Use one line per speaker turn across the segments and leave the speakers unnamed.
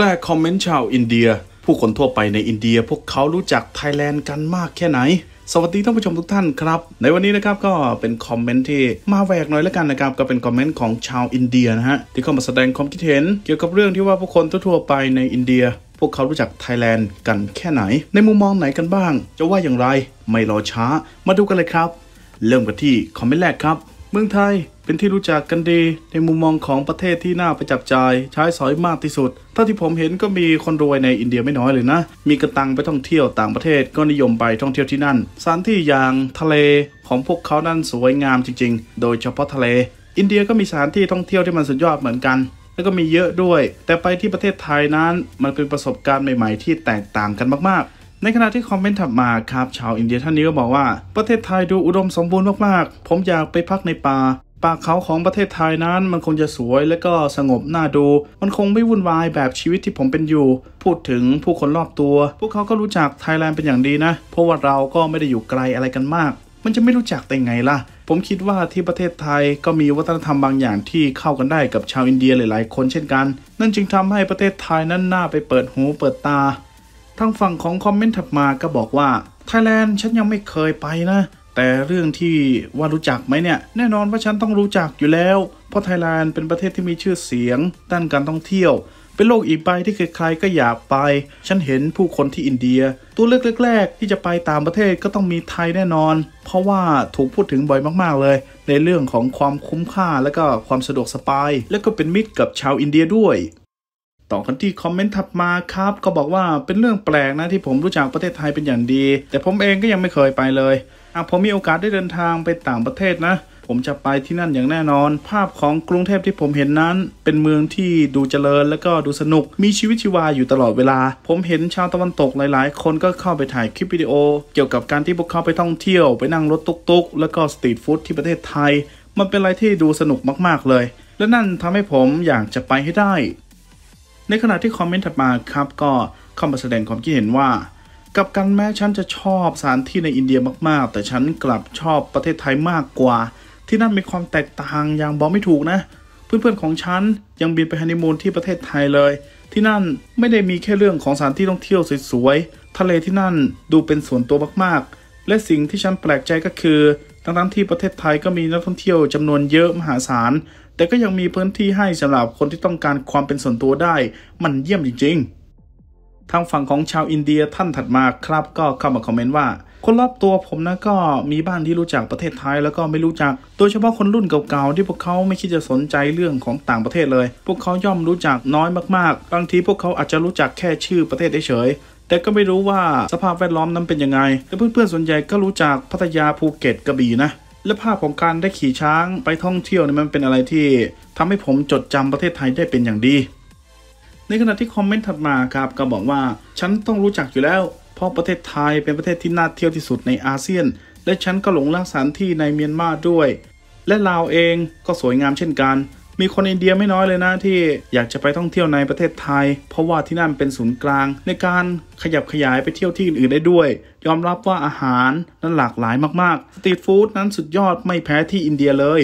แรกคอมเมนต์ ชาวอินเดีย ผู้คนทั่วไปในอินเดีย พวกเขารู้จักไทยแลนด์กันมากแค่ไหน สวัสดีท่านผู้ชมทุกท่านครับ ในวันนี้นะครับก็เป็นคอมเมนต์ที่มาแหวกหน่อยแล้วกันนะครับก็เป็นคอมเมนต์ของชาว อินเดียนะฮะที่เข้ามาแสดงความคิดเห็นเกี่ยวกับเรื่องที่ว่าผู้คนทั่วไปในอินเดีย พวกเขารู้จักไทยแลนด์กันแค่ไหนในมุมมองไหนกันบ้างจะว่าอย่างไรไม่รอช้า มาดูกันเลยครับเริ่มกันที่คอมเมนต์แรกครับเมืองไทยเป็นที่รู้จักกันดีในมุมมองของประเทศที่น่าประจับจ่ายใช้สอยมากที่สุดเท่าที่ผมเห็นก็มีคนรวยในอินเดียไม่น้อยเลยนะ มีกระตังไปท่องเที่ยวต่างประเทศก็นิยมไปท่องเที่ยวที่นั่นสถานที่อย่างทะเลของพวกเขานั้นสวยงามจริงๆ โดยเฉพาะทะเล อินเดียก็มีสถานที่ท่องเที่ยวที่มันสุดยอดเหมือนกัน แล้วก็มีเยอะด้วย แต่ไปที่ประเทศไทยนั้นมันเป็นประสบการณ์ใหม่ๆ ที่แตกต่างกันมากๆในขณะที่คอมเมนต์ถัดมาครับชาวอินเดียท่านนี้ก็บอกว่าประเทศไทยดูอุดมสมบูรณ์มากๆ ผมอยากไปพักในป่าป่าเขาของประเทศไทยนั้นมันคงจะสวยและก็สงบน่าดู มันคงไม่วุ่นวายแบบชีวิตที่ผมเป็นอยู่ พูดถึงผู้คนรอบตัว พวกเขาก็รู้จักไทยแลนด์เป็นอย่างดีนะ เพราะว่าเราก็ไม่ได้อยู่ไกลอะไรกันมาก มันจะไม่รู้จักแต่ไงล่ะ ผมคิดว่าที่ประเทศไทยก็มีวัฒนธรรมบางอย่างที่เข้ากันได้กับชาวอินเดียหลายๆ คนเช่นกัน นั่นจึงทำให้ประเทศไทยนั้นน่าไปเปิดหูเปิดตาทางฝั่งของคอมเมนต์ถัดมาก็บอกว่าไทยแลนด์ฉันยังไม่เคยไปนะแต่เรื่องที่ว่ารู้จักไหมเนี่ย แน่นอนว่าฉันต้องรู้จักอยู่แล้ว เพราะไทยแลนด์เป็นประเทศที่มีชื่อเสียงด้านการท่องเที่ยว เป็นโลกอีกใบที่ใครๆก็อยากไป ฉันเห็นผู้คนที่อินเดีย ตัวเลือกแรกๆที่จะไปตามประเทศก็ต้องมีไทยแน่นอน เพราะว่าถูกพูดถึงบ่อยมากๆเลย ในเรื่องของความคุ้มค่าและก็ความสะดวกสบาย และก็เป็นมิตรกับชาวอินเดียด้วยต่อกันที่คอมเมนต์ถัดมาครับก็บอกว่าเป็นเรื่องแปลกนะ ที่ผมรู้จักประเทศไทยเป็นอย่างดี แต่ผมเองก็ยังไม่เคยไปเลยหากผมมีโอกาสได้เดินทางไปต่างประเทศนะ ผมจะไปที่นั่นอย่างแน่นอน ภาพของกรุงเทพที่ผมเห็นนั้นเป็นเมืองที่ดูเจริญและก็ดูสนุก มีชีวิตชีวาอยู่ตลอดเวลา ผมเห็นชาวตะวันตกหลายๆ คนก็เข้าไปถ่ายคลิปวิดีโอ เกี่ยวกับการที่พวกเขาไปท่องเที่ยวไปนั่งรถตุ๊กๆ และก็สตรีทฟู้ดที่ประเทศไทย มันเป็นอะไรที่ดูสนุกมากๆ เลย และนั่นทำให้ผมอยากจะไปให้ได้ในขณะที่คอมเมนต์ถัดมาครับ ก็เข้ามาแสดงความคิดเห็นว่า กับกันแม้ฉันจะชอบสถานที่ในอินเดียมาก ๆ แต่ฉันกลับชอบประเทศไทยมากกว่า ที่นั่นมีความแตกต่างอย่างบอกไม่ถูกนะ เพื่อนๆของฉันยังบินไปฮันนีมูนที่ประเทศไทยเลย ที่นั่นไม่ได้มีแค่เรื่องของสถานที่ท่องเที่ยวสวยๆ ทะเลที่นั่นดูเป็นส่วนตัวมากๆ และสิ่งที่ฉันแปลกใจก็คือทั้งที่ประเทศไทยก็มีนักท่องเที่ยวจำนวนเยอะมหาศาล แต่ก็ยังมีพื้นที่ให้สำหรับคนที่ต้องการความเป็นส่วนตัวได้ มันเยี่ยมจริงๆ ทางฝั่งของชาวอินเดียท่านถัดมาครับก็เข้ามาคอมเมนต์ว่า คนรอบตัวผมนะก็มีบ้านที่รู้จักประเทศไทยแล้วก็ไม่รู้จัก โดยเฉพาะคนรุ่นเก่าๆ ที่พวกเขาไม่คิดจะสนใจเรื่องของต่างประเทศเลย พวกเขาย่อมรู้จักน้อยมากๆ บางทีพวกเขาอาจจะรู้จักแค่ชื่อประเทศเฉยแต่ก็ไม่รู้ว่าสภาพแวดล้อมนั้นเป็นยังไง แต่เพื่อนๆ ส่วนใหญ่ก็รู้จักพัทยาภูเก็ตกระบี่นะ และภาพของการได้ขี่ช้างไปท่องเที่ยวเนี่ยมันเป็นอะไรที่ ทำให้ผมจดจำประเทศไทยได้เป็นอย่างดี ในขณะที่คอมเมนต์ถัดมาครับก็บอกว่าฉันต้องรู้จักอยู่แล้ว เพราะประเทศไทยเป็นประเทศที่น่าเที่ยวที่สุดในอาเซียน และฉันก็หลงรักสถานที่ในเมียนมาด้วย และลาวเองก็สวยงามเช่นกันมีคนอินเดียไม่น้อยเลย นะ ที่ อยากจะไปท่องเที่ยวในประเทศไทย เพราะว่าที่นั่น เป็นศูนย์กลาง ในการขยับขยายไปเที่ยวที่ อื่นๆได้ด้วย ยอมรับว่าอาหารนั้นหลากหลายมาก ๆ สตรีทฟู้ดนั้นสุดยอดไม่แพ้ที่อินเดียเลย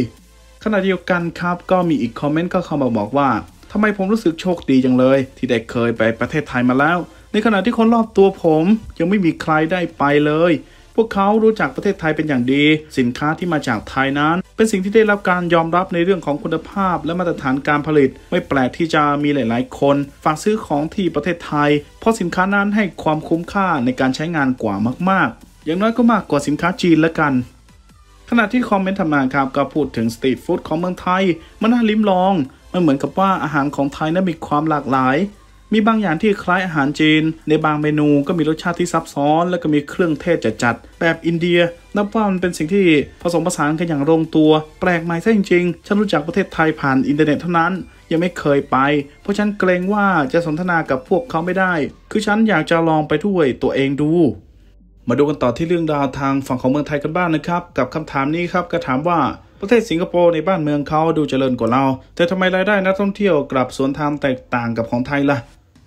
ขณะเดียวกันครับก็มีอีกคอมเมนต์ก็เข้ามาบอกว่าทำไมผมรู้สึกโชคดีจังเลย ที่ได้เคยไปประเทศไทยมาแล้ว ในขณะที่คนรอบตัวผมยังไม่มีใครได้ไปเลยพวกเขารู้จักประเทศไทยเป็นอย่างดี สินค้าที่มาจากไทยนั้น เป็นสิ่งที่ได้รับการยอมรับในเรื่องของคุณภาพและมาตรฐานการผลิต ไม่แปลกที่จะมีหลาย ๆ คน ฝากซื้อของที่ประเทศไทยเพราะสินค้านั้นให้ความคุ้มค่าในการใช้งานกว่ามากๆ อย่างน้อยก็มากกว่าสินค้าจีนละกัน ขณะที่คอมเมนต์ทำมาครับก็พูดถึงสตรีทฟู้ดของเมืองไทยมันน่าลิ้มลองมันเหมือนกับว่าอาหารของไทยนั้นมีความหลากหลายมีบางอย่างที่คล้ายอาหารจีน ในบางเมนูก็มีรสชาติที่ซับซ้อน และก็มีเครื่องเทศจัดจัด แบบอินเดียนับว่ามันเป็นสิ่งที่ผสมผสานกันอย่างลงตัว แปลกใหม่ซะจริงๆ ฉันรู้จักประเทศไทยผ่านอินเทอร์เน็ตเท่านั้น ยังไม่เคยไป เพราะฉันเกรงว่าจะสนทนากับพวกเขาไม่ได้ คือฉันอยากจะลองไปด้วยตัวเองดู มาดูกันต่อที่เรื่องราวทางฝั่งของเมืองไทยกันบ้างนนะครับ กับคำถามนี้ครับก็ถามว่าประเทศสิงคโปร์ในบ้านเมืองเขาดูเจริญกว่าเรา แต่ทำไมรายได้นักท่องเที่ยวกลับสวนทางแตกต่างกับของไทยละ่ะ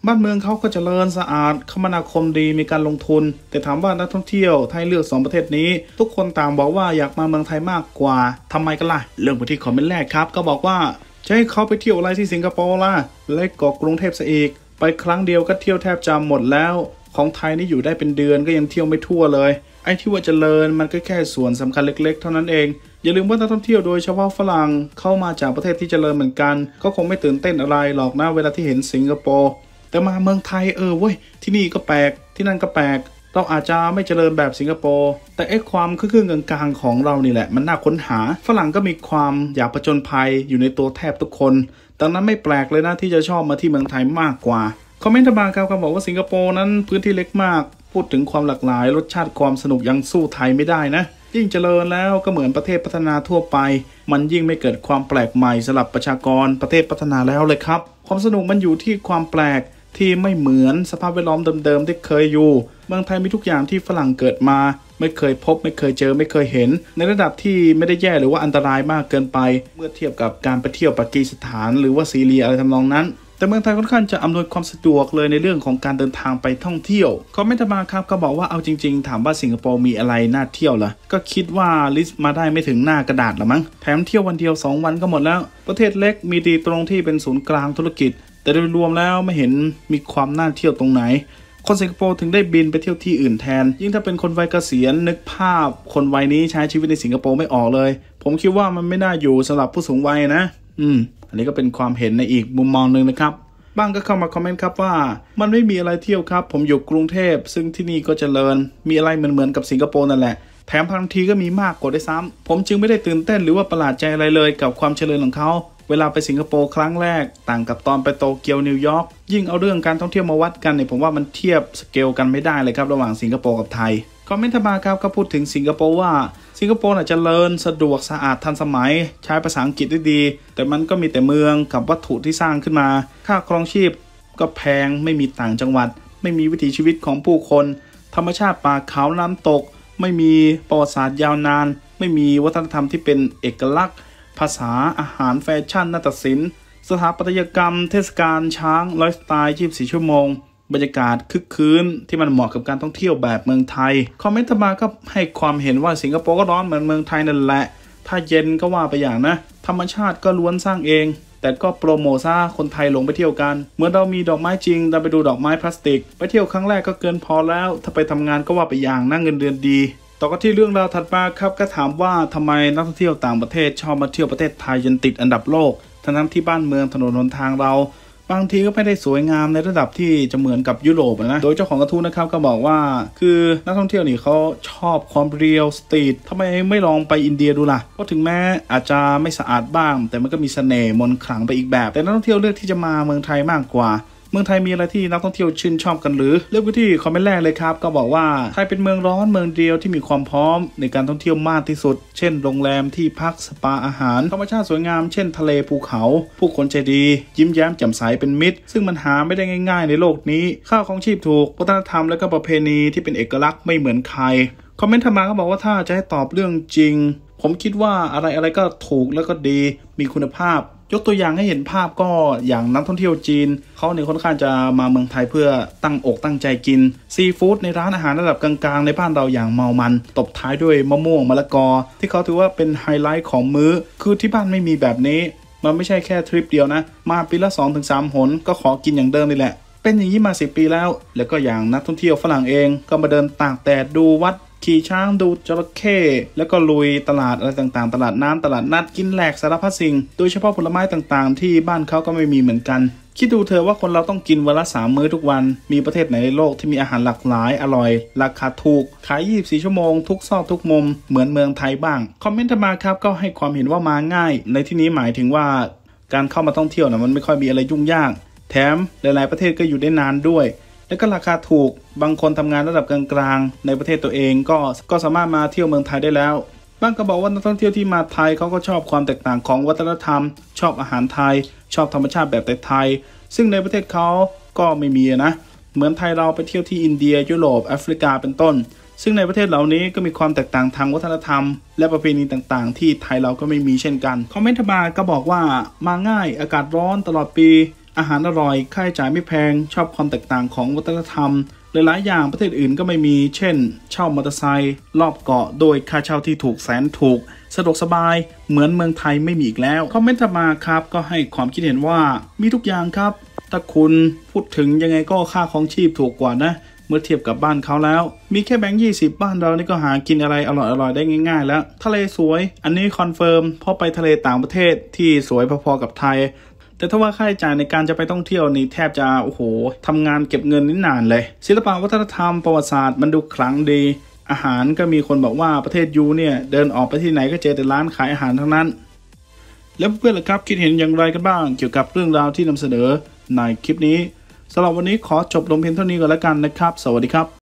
บ้านเมืองเขาก็จเจริญสะอาดคมนาคมดีมีการลงทุน แต่ถามว่านักท่องเที่ยวไทยเลือก 2 ประเทศนี้ ทุกคนต่างบอกว่าอยากมาเมืองไทยมากกว่าทำไมกันล่ะเรื่องไปที่คอมเมนต์แรกครับ ก็บอกว่าจะให้เขาไปเที่ยวอะไรที่สิงคโปร์ล่ะเล็กกาะกรุงเทพซะอีก ไปครั้งเดียวก็เที่ยวแทบจำหมดแล้ว ของไทยนี่อยู่ได้เป็นเดือนก็ยังเที่ยวไม่ทั่วเลย ไอ้ที่ว่าจเจริญมันก็แค่ส่วนสำคัญเล็กๆ เท่านั้นเองอย่าลืมว่านักท่องเที่ยวโดยเฉพาะฝรั่งเข้ามาจากประเทศที่เจริญเหมือนกัน ก็คงไม่ตื่นเต้นอะไรหรอกนะเวลาที่เห็นสิงคโปร์แต่มาเมืองไทยเออเว้ยที่นี่ก็แปลก ที่นั่นก็แปลกเราอาจจะไม่เจริญแบบสิงคโปร์แต่ไอ้ความคืรึ่งกลางๆของเรานี่แหละมันน่าค้นหาฝรั่งก็มีความอยากผจญภัยอยู่ในตัวแทบทุกคนดังนั้นไม่แปลกเลยนะที่จะชอบมาที่เมืองไทยมากกว่าคอมเมนต์บางครับบอกว่าสิงคโปร์นั้นพื้นที่เล็กมาก พูดถึงความหลากหลาย รสชาติความสนุกยังสู้ไทยไม่ได้นะ ยิ่งเจริญแล้วก็เหมือนประเทศพัฒนาทั่วไป มันยิ่งไม่เกิดความแปลกใหม่สำหรับประชากรประเทศพัฒนาแล้วเลยครับ ความสนุกมันอยู่ที่ความแปลกที่ไม่เหมือนสภาพแวดล้อมเดิม ๆ ที่เคยอยู่ เมืองไทยมีทุกอย่างที่ฝรั่งเกิดมาไม่เคยพบ ไม่เคยเจอไม่เคยเห็น ในระดับที่ไม่ได้แย่หรือว่าอันตรายมากเกินไป เมื่อเทียบกับการไปเที่ยวปากีสถานหรือว่าซีเรียอะไรทำนองนั้น แต่เมืองไทยค่อนข้างจะอำนวยความสะดวกเลยในเรื่องของการเดินทางไปท่องเที่ยวเขาไม่ต์มาครับก็บอกว่าเอาจริงๆถามว่าสิงคโปร์มีอะไรน่าเที่ยวเหรอก็คิดว่าลิสต์มาได้ไม่ถึงหน้ากระดาษละมั้งแถมเที่ยววันเดียว2วันก็หมดแล้วประเทศเล็กมีดีตรงที่เป็นศูนย์กลางธุรกิจแต่โดยรวมแล้วไม่เห็นมีความน่าเที่ยวตรงไหน คนสิงคโปร์ถึงได้บินไปเที่ยวที่อื่นแทน ยิ่งถ้าเป็นคนวัยเกษียณนึกภาพ คนวัยนี้ใช้ชีวิตในสิงคโปร์ไม่ออกเลย ผมคิดว่ามันไม่น่าอยู่สำหรับผู้สูงวัยนะ อืม อันนี้ก็เป็นความเห็นในอีกมุมมองหนึ่งนะครับ บ้างก็เข้ามาคอมเมนต์ครับว่า มันไม่มีอะไรเที่ยวครับ ผมอยู่กรุงเทพซึ่งที่นี่ก็จเจริญ มีอะไรเหมือนๆกับสิงคโปร์นั่นแหละ แถมบางทีก็มีมากกว่าได้ซ้ำ ผมจึงไม่ได้ตื่นเต้นหรือว่าประหลาดใจอะไรเลยกับความเจริญของเขาเวลาไปสิงคโปร์ครั้งแรก ต่างกับตอนไปโตเกียวนิวยอร์กยิ่งเอาเรื่องการท่องเที่ยวมาวัดกันเนี่ยผมว่ามันเทียบสเกลกันไม่ได้เลยครับระหว่างสิงคโปร์กับไทยคอมเมนต์มาครับก็พูดถึงสิงคโปร์ว่า สิงคโปร์อาจจะเลริญสะดวกสะอาดทันสมัย ใช้ภาษาอังกฤษได้ดี แต่มันก็มีแต่เมืองกับวัตถุที่สร้างขึ้นมา ค่าครองชีพ ก็แพงไม่มีต่างจังหวัด ไม่มีวิถีชีวิตของผู้คน ธรรมชาติป่าเขาน้ำตก ไม่มีประวัติศาสตร์ยาวนาน ไม่มีวัฒนธรรมที่เป็นเอกลักษณ์ภาษาอาหารแฟชั่นนาฏศิลป์ สถาปัตยกรรม เทศกาลช้างไลฟ์สไตล์ 24 ชั่วโมง บรรยากาศคึกคืนที่มันเหมาะกับการท่องเที่ยวแบบเมืองไทย คอมเมนต์มาก็ให้ความเห็นว่าสิงคโปร์ก็ร้อนเหมือนเมืองไทยนั่นแหละ ถ้าเย็นก็ว่าไปอย่างนะ ธรรมชาติก็ล้วนสร้างเอง แต่ก็โปรโมซ่าคนไทยลงไปเที่ยวกันเหมือนเรามีดอกไม้จริงเราไปดูดอกไม้พลาสติก ไปเที่ยวครั้งแรกก็เกินพอแล้ว ถ้าไปทำงานก็ว่าไปอย่างนั่งเงินเดือนดีต่อกันที่เรื่องราวถัดมาครับก็ถามว่าทำไมนักท่องเที่ยวต่างประเทศชอบมาเที่ยวประเทศไทยจนติดอันดับโลก ทั้งที่บ้านเมืองถนนหนทางเราบางทีก็ไม่ได้สวยงามในระดับที่จะเหมือนกับยุโรปนะ โดยเจ้าของกระทู้นะครับ ก็บอกว่า คือนักท่องเที่ยวนี่เขาชอบความเรียวสตรีททำไมไม่ลองไปอินเดียดูล่ะ เพราะถึงแม้อาจจะไม่สะอาดบ้าง แต่มันก็มีเสน่ห์มนขลังไปอีกแบบ แต่นักท่องเที่ยวเลือกที่จะมาเมืองไทยมากกว่าเมืองไทยมีอะไรที่นักท่องเที่ยวชื่นชอบกันหรือ เลือกไปที่คอมเมนต์แรกเลยครับก็บอกว่าไทยเป็นเมืองร้อนเมืองเดียวที่มีความพร้อมในการท่องเที่ยวมากที่สุดเช่นโรงแรมที่พักสปาอาหารธรรมชาติสวยงามเช่นทะเลภูเขา ผู้คนใจดี ยิ้มแย้มแจ่มใสเป็นมิตร ซึ่งมันหาไม่ได้ง่ายๆ ในโลกนี้ข้าวของชีพถูกวัฒนธรรมและก็ประเพณีที่เป็นเอกลักษณ์ไม่เหมือนใครคอมเมนต์ถัดมาก็บอกว่าถ้าจะให้ตอบเรื่องจริง ผมคิดว่าอะไรอะไรก็ถูกแล้วก็ดีมีคุณภาพยกตัวอย่างให้เห็นภาพก็อย่างนักท่องเที่ยวจีน เขาเนี่ยค่อนข้างจะมาเมืองไทยเพื่อตั้งอกตั้งใจกินซีฟู้ดในร้านอาหารระดับกลางๆ ในบ้านเราอย่างเมามัน ตบท้ายด้วยมะม่วงมะละกอ ที่เขาถือว่าเป็นไฮไลท์ของมื้อคือที่บ้านไม่มีแบบนี้มันไม่ใช่แค่ทริปเดียวนะ มาปีละ 2-3 หนก็ขอกินอย่างเดิมนี่แหละ เป็นอย่างนี้มา 10 ปีแล้ว แล้วก็อย่างนักท่องเที่ยวฝรั่งเองก็มาเดินตากแดดดูวัดขี่ช้างดูจระเข้แล้วก็ลุยตลาดอะไรต่างๆ ตลาดน้ำตลาดนัดกินแหลกสารพัดสิ่งโดยเฉพาะผลไม้ต่างๆ ที่บ้านเขาก็ไม่มีเหมือนกัน คิดดูเธอว่าคนเราต้องกินวันละสามมื้อทุกวัน มีประเทศไหนในโลกที่มีอาหารหลากหลายอร่อย ราคาถูก ขาย 24 ชั่วโมงทุกซอกทุกมุมเหมือนเมืองไทยบ้าง คอมเมนต์มาครับก็ให้ความเห็นว่ามาง่าย ในที่นี้หมายถึงว่า การเข้ามาท่องเที่ยวนะมันไม่ค่อยมีอะไรยุ่งยากแถมหลายๆ ประเทศก็อยู่ได้นานด้วยแล้วก็ราคาถูกบางคนทำงานระดับกลางๆ ในประเทศตัวเองก็ก็สามารถมาเที่ยวเมืองไทยได้แล้ว บางก็บอกว่านักท่องเที่ยวที่มาไทยเขาก็ชอบความแตกต่างของวัฒนธรรม ชอบอาหารไทย ชอบธรรมชาติแบบไทย ซึ่งในประเทศเขาก็ไม่มีนะ เหมือนไทยเราไปเที่ยวที่อินเดีย ยุโรป แอฟริกาเป็นต้น ซึ่งในประเทศเหล่านี้ก็มีความแตกต่างทางวัฒนธรรม และประเพณีต่าง ๆ ที่ไทยเราก็ไม่มีเช่นกัน คอมเมนต์บาก็บอกว่ามาง่าย อากาศร้อนตลอดปีอาหารอร่อย ค่าใช้จ่ายไม่แพง ชอบความแตกต่างของวัฒนธรรม หลายๆอย่างประเทศอื่นก็ไม่มี เช่น เช่ามอเตอร์ไซค์ รอบเกาะโดยค่าเช่าที่ถูกแสนถูก สะดวกสบาย เหมือนเมืองไทยไม่มีอีกแล้ว คอมเมนต์มาครับ ก็ให้ความคิดเห็นว่า มีทุกอย่างครับถ้าคุณพูดถึงยังไงก็ค่าของชีพถูกกว่านะ เมื่อเทียบกับบ้านเขาแล้ว มีแค่แบงค์ยี่สิบบ้านเรานี่ก็หา กินอะไรอร่อยๆได้ง่ายๆแล้ว ทะเลสวย อันนี้คอนเฟิร์ม เพราะไปทะเลต่างประเทศที่สวยพอๆกับไทยแต่ถ้าว่าค่าใช้จ่ายในการจะไปท่องเที่ยวนี่แทบจะโอ้โหทำงานเก็บเงินนิดนานเลย ศิลปวัฒนธรรมประวัติศาสตร์มันดูครั้งดี อาหารก็มีคนบอกว่าประเทศยูเนี่ย เดินออกไปที่ไหนก็เจอแต่ร้านขายอาหารทั้งนั้น แล้วเพื่อนๆล่ะครับคิดเห็นอย่างไรกันบ้างเกี่ยวกับเรื่องราวที่นำเสนอในคลิปนี้สำหรับวันนี้ขอจบลงเพียงเท่านี้ก่อนแล้วกันนะครับ สวัสดีครับ